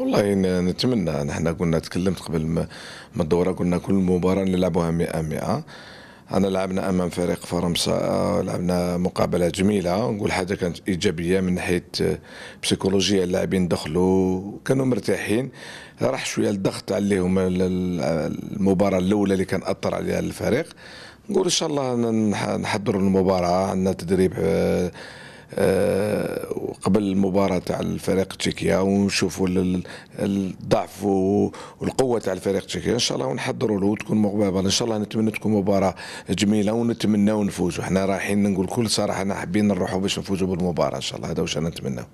والله نتمنى نحن كنا تكلمت قبل ما الدوره كنا كل مباراه نلعبوها 100 100 انا لعبنا امام فريق فرنسا لعبنا مقابله جميله نقول حاجه كانت ايجابيه من ناحيه بسيكولوجيا اللاعبين دخلوا كانوا مرتاحين راح شويه الضغط عليهم المباراه الاولى اللي كان اثر عليها الفريق نقول ان شاء الله نحضروا المباراه عندنا تدريب آه، آه، قبل المباراه تاع الفريق تشيكيا ونشوفوا الضعف والقوه تاع الفريق تشيكيا ان شاء الله ونحضروا له وتكون مقبله ان شاء الله نتمنى تكون مباراه جميله ونتمنى نفوزوا احنا رايحين نقول كل صراحه احنا حابين نروحوا باش نفوزوا بالمباراه ان شاء الله هذا واش انا